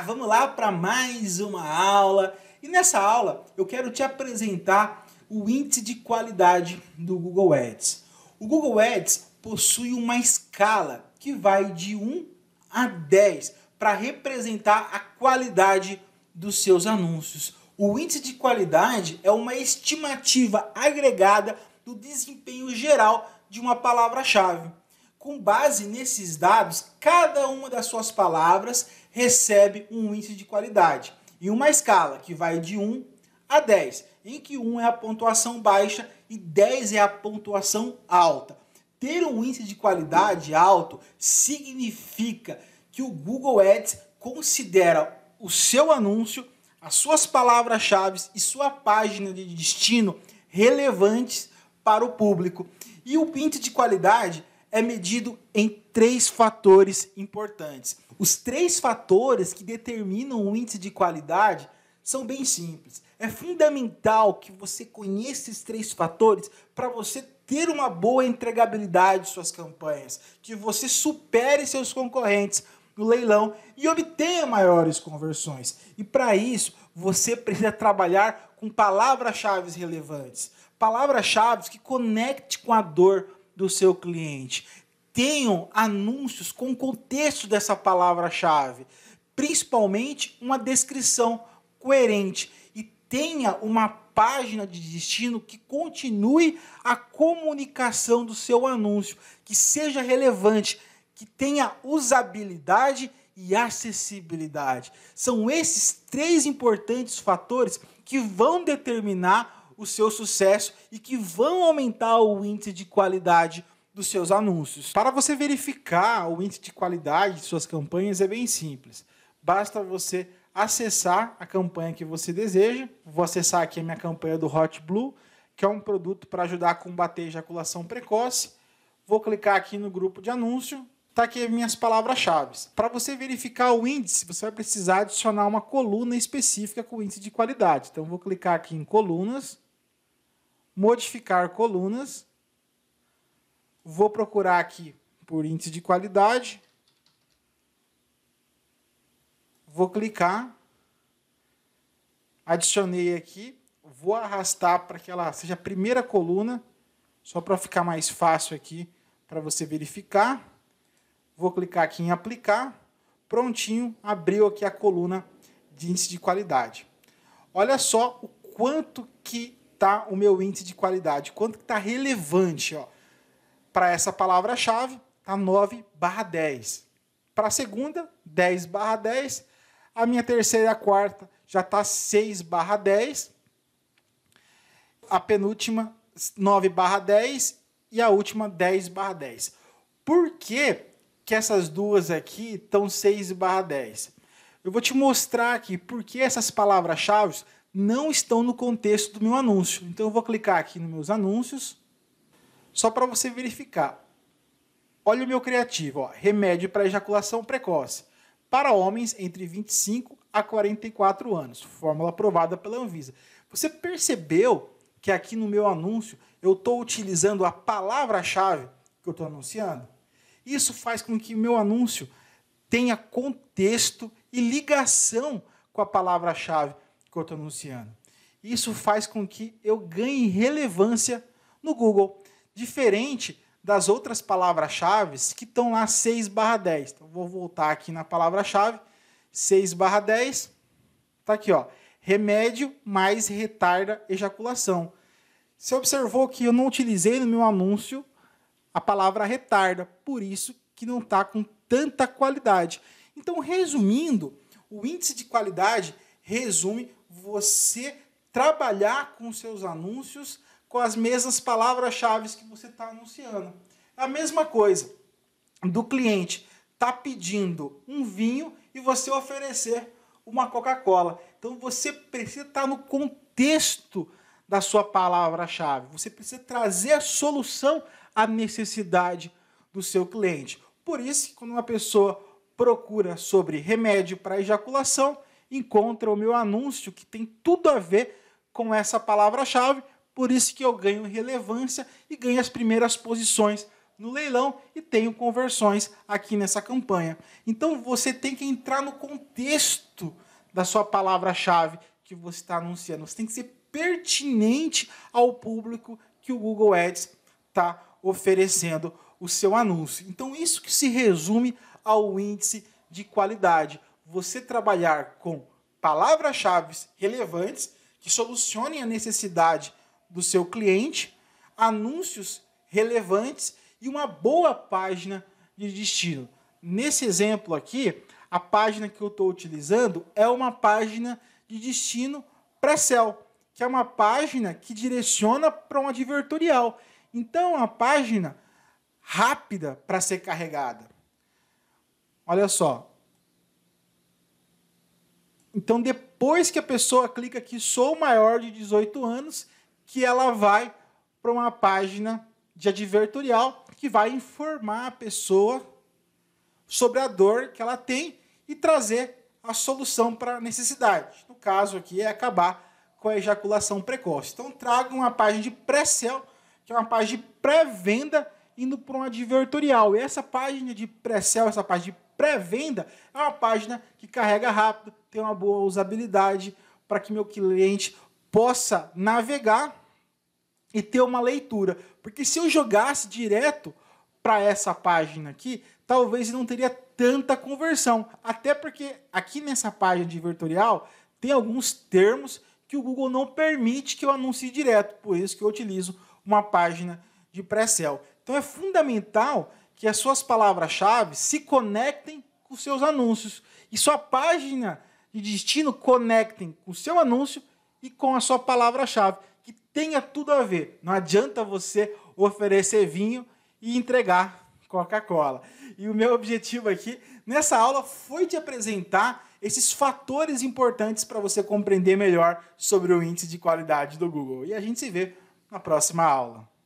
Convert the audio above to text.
vamos lá para mais uma aula. E nessa aula eu quero te apresentar o índice de qualidade do Google Ads. O Google Ads possui uma escala que vai de 1 a 10 para representar a qualidade dos seus anúncios. O índice de qualidade é uma estimativa agregada do desempenho geral de uma palavra-chave com base nesses dados, cada uma das suas palavras recebe um índice de qualidade e uma escala que vai de 1 a 10, em que 1 é a pontuação baixa e 10 é a pontuação alta. Ter um índice de qualidade alto significa que o Google Ads considera o seu anúncio, as suas palavras-chave e sua página de destino relevantes para o público. E o índice de qualidade é medido em três fatores importantes. Os três fatores que determinam o índice de qualidade são bem simples. É fundamental que você conheça esses três fatores para você ter uma boa entregabilidade de suas campanhas, que você supere seus concorrentes no leilão e obtenha maiores conversões. E para isso, você precisa trabalhar com palavras-chave relevantes, palavras-chave que conecte com a dor do seu cliente. Tenham anúncios com o contexto dessa palavra-chave, principalmente uma descrição coerente e tenha uma página de destino que continue a comunicação do seu anúncio, que seja relevante, que tenha usabilidade e acessibilidade. São esses três importantes fatores que vão determinar o seu sucesso e que vão aumentar o índice de qualidade dos seus anúncios. Para você verificar o índice de qualidade de suas campanhas é bem simples. Basta você acessar a campanha que você deseja. Vou acessar aqui a minha campanha do Hot Blue, que é um produto para ajudar a combater a ejaculação precoce. Vou clicar aqui no grupo de anúncio. Está aqui minhas palavras-chave. Para você verificar o índice, você vai precisar adicionar uma coluna específica com índice de qualidade. Então, vou clicar aqui em colunas modificar colunas. Vou procurar aqui por índice de qualidade. Vou clicar. Adicionei aqui. Vou arrastar para que ela seja a primeira coluna, só para ficar mais fácil aqui para você verificar. Vou clicar aqui em aplicar. Prontinho, abriu aqui a coluna de índice de qualidade. Olha só o quanto que está o meu índice de qualidade? Quanto que está relevante? Para essa palavra-chave, está 9 barra 10. Para a segunda, 10 barra 10. A minha terceira e a quarta já está 6 barra 10. A penúltima, 9 barra 10. E a última, 10 barra 10. Por que, que essas duas aqui estão 6 barra 10? Eu vou te mostrar aqui por que essas palavras-chave não estão no contexto do meu anúncio. Então eu vou clicar aqui nos meus anúncios, só para você verificar. Olha o meu criativo, ó, remédio para ejaculação precoce. Para homens entre 25 a 44 anos, fórmula aprovada pela Anvisa. Você percebeu que aqui no meu anúncio eu estou utilizando a palavra-chave que eu estou anunciando? Isso faz com que o meu anúncio tenha contexto e ligação com a palavra-chave que eu estou anunciando. Isso faz com que eu ganhe relevância no Google, diferente das outras palavras-chave que estão lá 6 barra 10. Então, vou voltar aqui na palavra-chave, 6 barra 10, está aqui, ó, remédio mais retarda ejaculação. Você observou que eu não utilizei no meu anúncio a palavra retarda, por isso que não está com tanta qualidade. Então, resumindo, o índice de qualidade resume você trabalhar com seus anúncios com as mesmas palavras-chave que você está anunciando. É a mesma coisa do cliente tá pedindo um vinho e você oferecer uma Coca-Cola. Então você precisa estar tá no contexto da sua palavra-chave. Você precisa trazer a solução à necessidade do seu cliente. Por isso, quando uma pessoa procura sobre remédio para ejaculação, encontra o meu anúncio que tem tudo a ver com essa palavra-chave, por isso que eu ganho relevância e ganho as primeiras posições no leilão e tenho conversões aqui nessa campanha. Então você tem que entrar no contexto da sua palavra-chave que você está anunciando. Você tem que ser pertinente ao público que o Google Ads está oferecendo o seu anúncio. Então isso que se resume ao índice de qualidade você trabalhar com palavras-chave relevantes que solucionem a necessidade do seu cliente, anúncios relevantes e uma boa página de destino. Nesse exemplo aqui, a página que eu estou utilizando é uma página de destino pré-sell, que é uma página que direciona para um advertorial. Então, é uma página rápida para ser carregada. Olha só, então, depois que a pessoa clica que sou maior de 18 anos, que ela vai para uma página de advertorial que vai informar a pessoa sobre a dor que ela tem e trazer a solução para a necessidade. No caso aqui é acabar com a ejaculação precoce. Então, traga uma página de pré sell que é uma página de pré-venda indo para um advertorial. E essa página de pré sell essa página de pré-venda é uma página que carrega rápido, tem uma boa usabilidade para que meu cliente possa navegar e ter uma leitura. Porque se eu jogasse direto para essa página aqui, talvez não teria tanta conversão. Até porque aqui nessa página de vertorial tem alguns termos que o Google não permite que eu anuncie direto. Por isso que eu utilizo uma página de pré-sell. Então é fundamental que as suas palavras-chave se conectem com seus anúncios e sua página de destino conectem com o seu anúncio e com a sua palavra-chave, que tenha tudo a ver. Não adianta você oferecer vinho e entregar Coca-Cola. E o meu objetivo aqui nessa aula foi te apresentar esses fatores importantes para você compreender melhor sobre o índice de qualidade do Google. E a gente se vê na próxima aula.